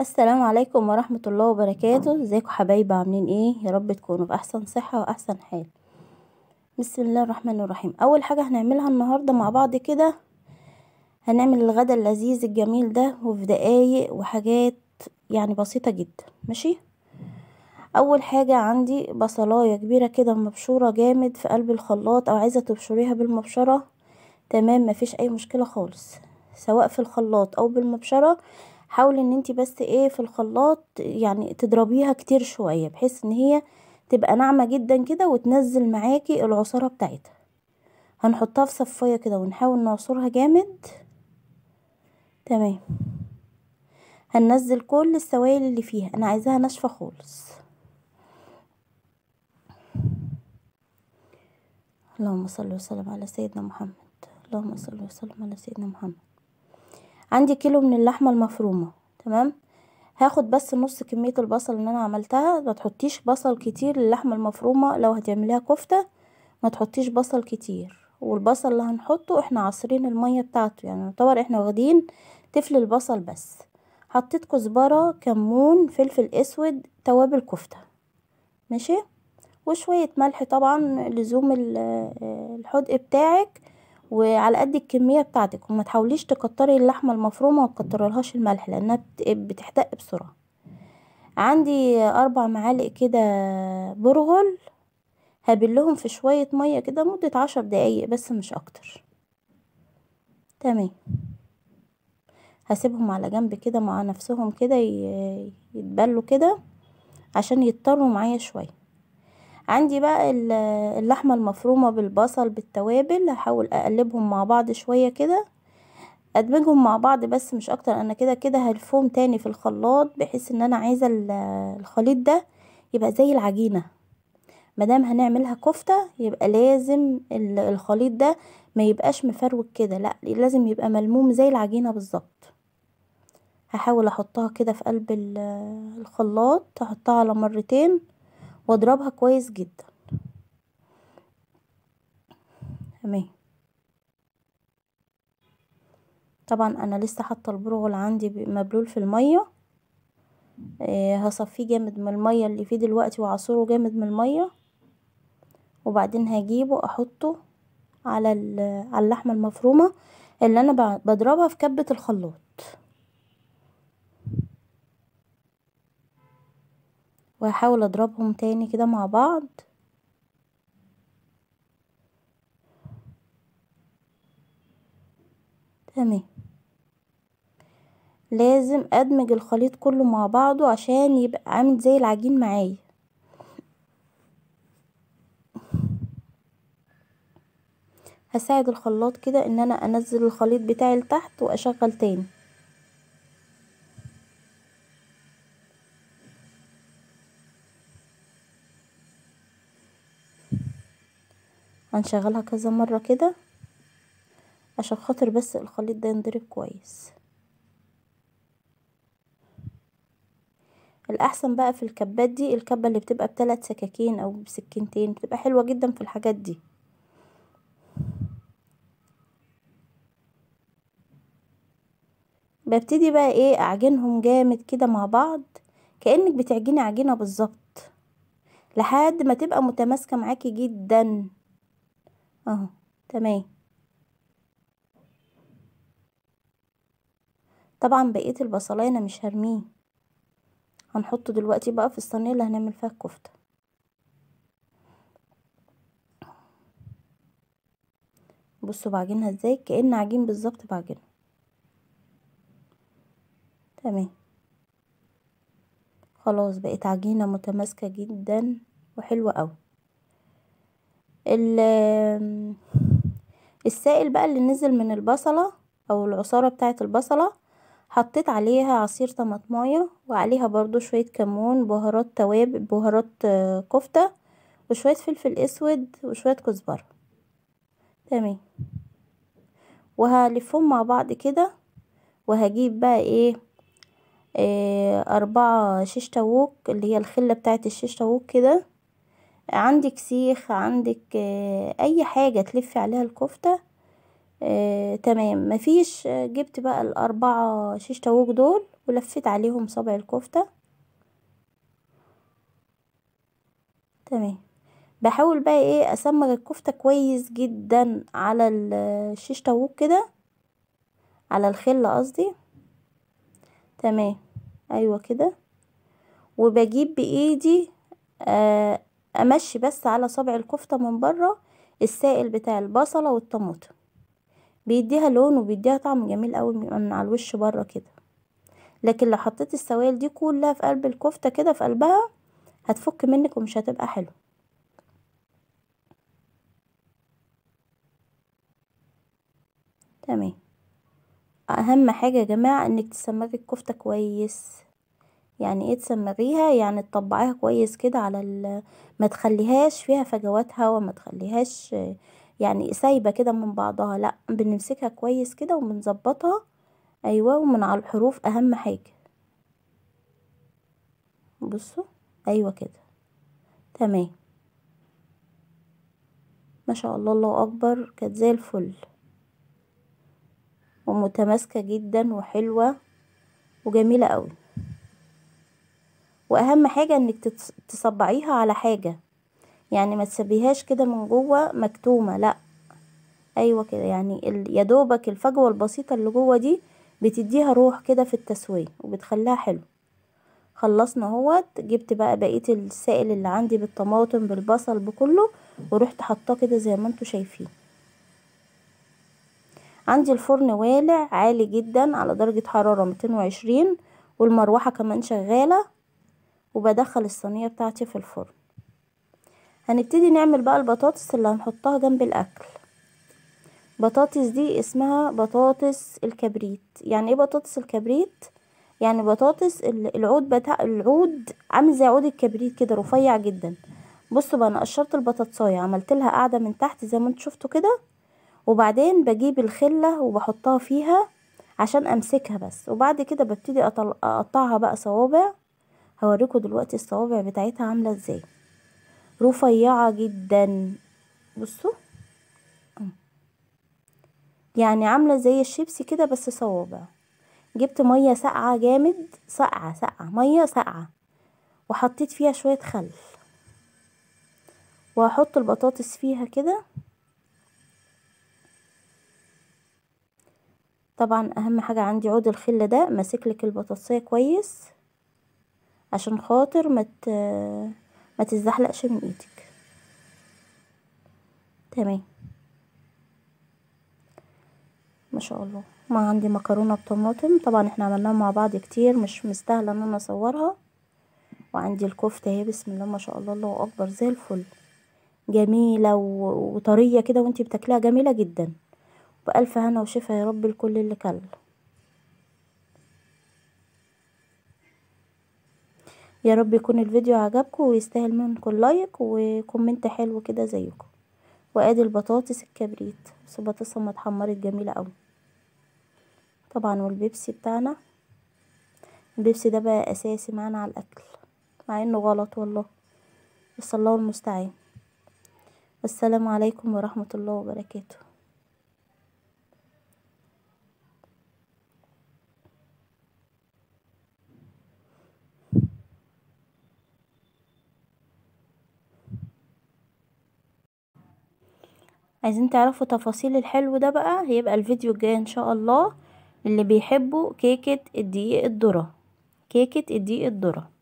السلام عليكم ورحمة الله وبركاته ازيكم حبايبي عاملين ايه يا رب تكونوا في احسن صحة واحسن حال بسم الله الرحمن الرحيم اول حاجة هنعملها النهاردة مع بعض كده هنعمل الغدا اللذيذ الجميل ده وفي دقايق وحاجات يعني بسيطة جدا ماشي اول حاجة عندي بصلاية كبيرة كده مبشورة جامد في قلب الخلاط او عايزة تبشريها بالمبشرة تمام مفيش اي مشكلة خالص سواء في الخلاط او بالمبشرة حاولي ان انت بس ايه في الخلاط يعني تضربيها كتير شوية بحيث ان هي تبقى ناعمة جدا كده وتنزل معاكي العصارة بتاعتها هنحطها في صفاية كده ونحاول نعصرها جامد تمام هننزل كل السوائل اللي فيها انا عايزاها ناشفة خالص اللهم صل وسلم على سيدنا محمد اللهم صل وسلم على سيدنا محمد عندي كيلو من اللحمة المفرومة تمام هاخد بس نص كمية البصل اللي انا عملتها ما تحطيش بصل كتير للحمة المفرومة لو هتعمليها كفتة ما تحطيش بصل كتير والبصل اللي هنحطه احنا عصرين المية بتاعته يعني يعتبر احنا واخدين تفل البصل بس حطيت كزبرة كمون فلفل اسود توابل كفتة ماشي وشوية ملح طبعا لزوم الحدق بتاعك وعلى قد الكمية بتاعتك وما تحاوليش تكتري اللحمة المفرومة وتكترلهاش الملح لانها بتحتق بسرعة عندي اربع معالق كده برغل هبلهم في شوية مية كده مدة عشر دقايق بس مش اكتر تمام هسيبهم على جنب كده مع نفسهم كده يتبلوا كده عشان يضطروا معايا شوية عندي بقى اللحمة المفرومة بالبصل بالتوابل هحاول اقلبهم مع بعض شوية كده ادمجهم مع بعض بس مش اكتر انا كده كده هلفهم تاني في الخلاط بحيث ان انا عايزة الخليط ده يبقى زي العجينة مدام هنعملها كفتة يبقى لازم الخليط ده ما يبقاش مفروك كده لا لازم يبقى ملموم زي العجينة بالظبط هحاول احطها كده في قلب الخلاط هحطها على مرتين واضربها كويس جدا تمام طبعا انا لسه حاطه البرغل عندي مبلول في الميه آه هصفيه جامد من الميه اللي فيه دلوقتي وعصره جامد من الميه وبعدين هجيبه احطه على على اللحمه المفرومه اللي انا بضربها في كبه الخلاط وهحاول اضربهم تاني كده مع بعض تمام لازم ادمج الخليط كله مع بعضه عشان يبقى عامل زي العجين معايا هساعد الخلاط كده ان انا انزل الخليط بتاعي لتحت واشغل تاني هنشغلها كذا مرة كده عشان خاطر بس الخليط ده ينضرب كويس الاحسن بقى في الكبات دي الكبه اللي بتبقى بثلاث سكاكين او بسكينتين بتبقى حلوه جدا في الحاجات دي ببتدي بقى ايه اعجنهم جامد كده مع بعض كانك بتعجني عجينه بالظبط لحد ما تبقى متماسكه معاكي جدا اهو تمام طبعا بقية البصلاية انا مش هرميه هنحطه دلوقتي بقى في الصينية اللي هنعمل فيها الكفتة بصوا بعجنها ازاي كأن عجين بالظبط بعجنها تمام خلاص بقت عجينة متماسكة جدا وحلوة قوي السائل بقى اللي نزل من البصلة او العصارة بتاعة البصلة حطيت عليها عصير طماطماية وعليها برضو شوية كمون بهارات تواب بهارات آه، كفتة وشوية فلفل اسود وشوية كزبرة تمام وهلفهم مع بعض كده وهجيب بقى ايه ايه اربعة شيش تاووك اللي هي الخلة بتاعة الشيش تاووك كده عندك سيخ عندك آه، اي حاجة تلفي عليها الكفتة آه، تمام مفيش آه، جبت بقى الاربعة شيش تاووك دول ولفيت عليهم صابع الكفتة تمام بحاول بقى ايه اسمغ الكفتة كويس جدا على الشيش تاووك كده على الخلة قصدي تمام ايوه كده وبجيب بايدي آه امشي بس على صابع الكفتة من بره السائل بتاع البصلة والطماطم بيديها لون وبيديها طعم جميل قوي من على الوش بره كده لكن لو حطيت السوائل دي كلها في قلب الكفتة كده في قلبها هتفك منك ومش هتبقى حلو تمام اهم حاجة يا جماعة انك تسمكي الكفتة كويس يعني ايه تسمغيها يعني تطبعيها كويس كده على ما تخليهاش فيها فجوات هوا ما تخليهاش يعني سايبه كده من بعضها لا بنمسكها كويس كده وبنظبطها ايوه ومن على الحروف اهم حاجه بصوا ايوه كده تمام ما شاء الله الله اكبر كانت زي الفل ومتماسكه جدا وحلوه وجميله قوي واهم حاجة انك تصبعيها على حاجة يعني ما تسبيهاش كده من جوه مكتومة لا ايوة كده يعني يدوبك الفجوة البسيطة اللي جوه دي بتديها روح كده في التسوية وبتخليها حلو خلصنا اهوت جبت بقى بقية السائل اللي عندي بالطماطم بالبصل بكله ورحت حطاه كده زي ما انتوا شايفين عندي الفرن والع عالي جدا على درجة حرارة 220 والمروحة كمان شغالة وبدخل الصينية بتاعتي في الفرن هنبتدي نعمل بقى البطاطس اللي هنحطها جنب الاكل بطاطس دي اسمها بطاطس الكبريت يعني ايه بطاطس الكبريت يعني بطاطس العود بتاع العود عامل زي عود الكبريت كده رفيع جدا بصوا بقى انا قشرت البطاطسايه عملت لها قاعده من تحت زي ما انتوا شفتوا كده وبعدين بجيب الخله وبحطها فيها عشان امسكها بس وبعد كده ببتدي اقطعها بقى صوابع هوريكم دلوقتي الصوابع بتاعتها عاملة ازاي رفيعة جدا بصوا يعني عاملة زي الشيبسي كده بس صوابع جبت مية ساقعة جامد ساقعة ساقعة مية ساقعة وحطيت فيها شوية خل وهحط البطاطس فيها كده طبعا اهم حاجة عندي عود الخل ده ماسكلك البطاطسية كويس عشان خاطر ما ما تزحلقش من ايدك تمام ما شاء الله ما عندي مكرونه بطماطم طبعا احنا عملناها مع بعض كتير مش مستاهله ان انا اصورها وعندي الكفته اهي بسم الله ما شاء الله الله اكبر زي الفل جميله وطريه كده وانتي بتاكليها جميله جدا بألف هنا وشفا يا رب لكل اللي كله يا رب يكون الفيديو عجبكم ويستاهل منكم لايك وكومنت حلو كده زيكم وادي البطاطس الكبريت بس البطاطس اما اتحمرت جميله قوي طبعا والبيبسي بتاعنا البيبسي ده بقى اساسي معانا على الاكل مع انه غلط والله بس الله المستعان والسلام عليكم ورحمه الله وبركاته عايزين تعرفوا تفاصيل الحلو ده بقى هيبقى الفيديو الجاي ان شاء الله اللي بيحبوا كيكة الدقيق الذرة كيكة الدقيق الذرة